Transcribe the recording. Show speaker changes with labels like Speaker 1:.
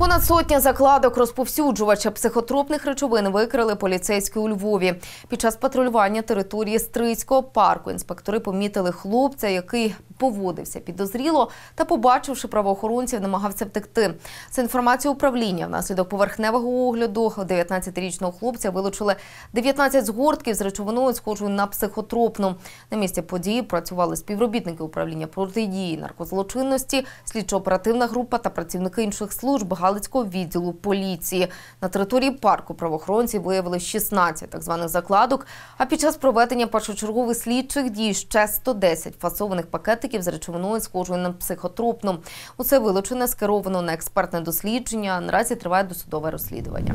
Speaker 1: Понад сотня закладок розповсюджувача психотропних речовин викрили поліцейські у Львові. Під час патрулювання території Стрицького парку інспектори помітили хлопця, який поводився підозріло та, побачивши правоохоронців, намагався втекти. За інформацією управління внаслідок поверхневого огляду 19-річного хлопця вилучили 19 згортків з речовиною, схожою на психотропну. На місці події працювали співробітники управління протидії наркозлочинності, слідчо-оперативна група та працівники інших служб. Галицького відділу поліції. На території парку правоохоронці виявили 16 так званих закладок. А під час проведення першочергових слідчих дій ще 110 фасованих пакетиків з речовиною, схожою на психотропну. Усе вилучене скеровано на експертне дослідження. Наразі триває досудове розслідування.